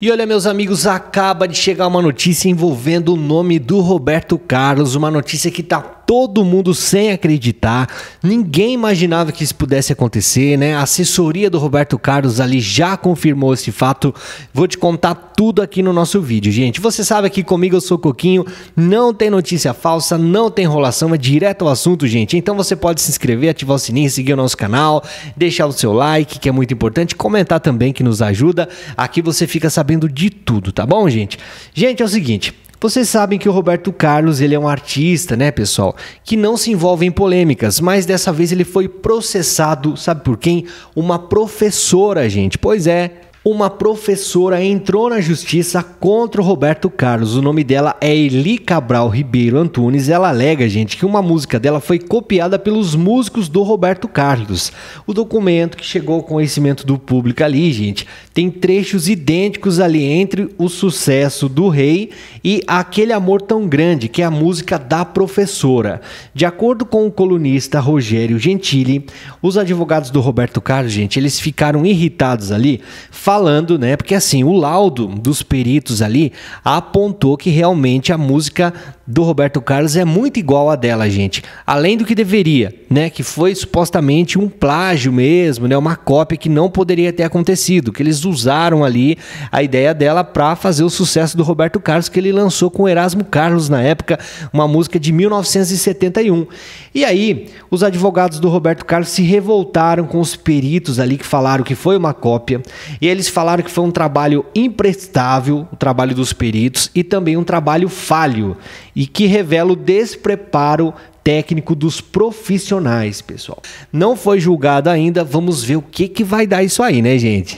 E olha, meus amigos, acaba de chegar uma notícia envolvendo o nome do Roberto Carlos, uma notícia que está todo mundo sem acreditar. Ninguém imaginava que isso pudesse acontecer, né? A assessoria do Roberto Carlos ali já confirmou esse fato. Vou te contar tudo aqui no nosso vídeo, gente. Você sabe que comigo eu sou Coquinho, não tem notícia falsa, não tem enrolação, é direto ao assunto, gente. Então você pode se inscrever, ativar o sininho, seguir o nosso canal, deixar o seu like, que é muito importante, comentar também que nos ajuda. Aqui você fica sabendo de tudo, tá bom, gente? Gente, é o seguinte, vocês sabem que o Roberto Carlos ele é um artista, né, pessoal, que não se envolve em polêmicas, mas dessa vez ele foi processado, sabe por quem? Uma professora, gente. Pois é, uma professora entrou na justiça contra o Roberto Carlos. O nome dela é Eli Cabral Ribeiro Antunes. Ela alega, gente, que uma música dela foi copiada pelos músicos do Roberto Carlos. O documento que chegou ao conhecimento do público ali, gente, tem trechos idênticos ali entre o sucesso do rei e aquele amor tão grande, que é a música da professora. De acordo com o colunista Rogério Gentili, os advogados do Roberto Carlos, gente, eles ficaram irritados ali, falando, né? Porque assim, o laudo dos peritos ali apontou que realmente a música do Roberto Carlos é muito igual à dela, gente. Além do que deveria né, que foi supostamente um plágio mesmo, né, uma cópia que não poderia ter acontecido, que eles usaram ali a ideia dela para fazer o sucesso do Roberto Carlos que ele lançou com Erasmo Carlos na época, uma música de 1971. E aí, os advogados do Roberto Carlos se revoltaram com os peritos ali que falaram que foi uma cópia, e eles falaram que foi um trabalho imprestável, o trabalho dos peritos e também um trabalho falho e que revela o despreparo técnico dos profissionais, pessoal. Não foi julgado ainda, vamos ver o que, que vai dar isso aí, né, gente?